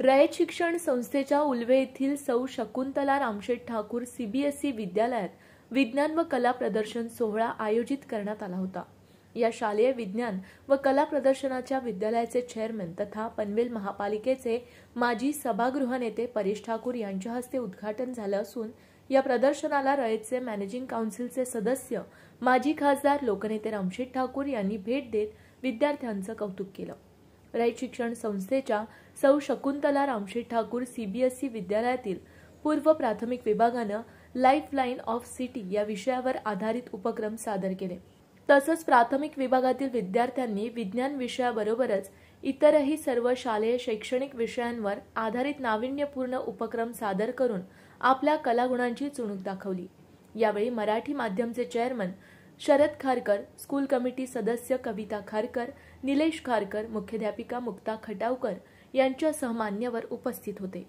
रयत शिक्षण संस्थेच्या उलवे येथील सौ शकुंतला रामशेठ ठाकूर सीबीएसई e विद्यालयात विज्ञान व कला प्रदर्शन सोहळा आयोजित करण्यात आला होता या शालेय विज्ञान व कला प्रदर्शनाच्या विद्यालयाचे चेअरमन तथा पनवेल महापालिकेचे माजी सभागृह नेते परेश ठाकूर यांच्या हस्ते उद्घाटन झालं असून या प्रदर्शनाला रयतचे मॅनेजिंग काउन्सिलचे सदस्य माजी खासदार लोकनेते रामशेठ ठाकूर यांनी भेट देत विद्यार्थ्यांचं कौतुक केलं राईट शिक्षण संस्थेच्या सौ शकुंतला रामशेठ ठाकूर सीबीएसई e विद्यालयातील पूर्व प्राथमिक विभागानं लाईफ लाईन ऑफ सिटी या विषयावर आधारित उपक्रम सादर केले तसंच प्राथमिक विभागातील विद्यार्थ्यांनी विज्ञान विषयाबरोबरच इतरही सर्व शालेय शैक्षणिक विषयांवर आधारित नाविन्यपूर्ण उपक्रम सादर करून आपल्या कलागुणांची चुणूक दाखवली यावेळी मराठी माध्यमचे chairman Sharad Kharkar school committee सदस्य कविता खारकर निलेश खारकर मुख्याध्यापिका मुक्ता खटावकर यांच्या मान्यवर उपस्थित होते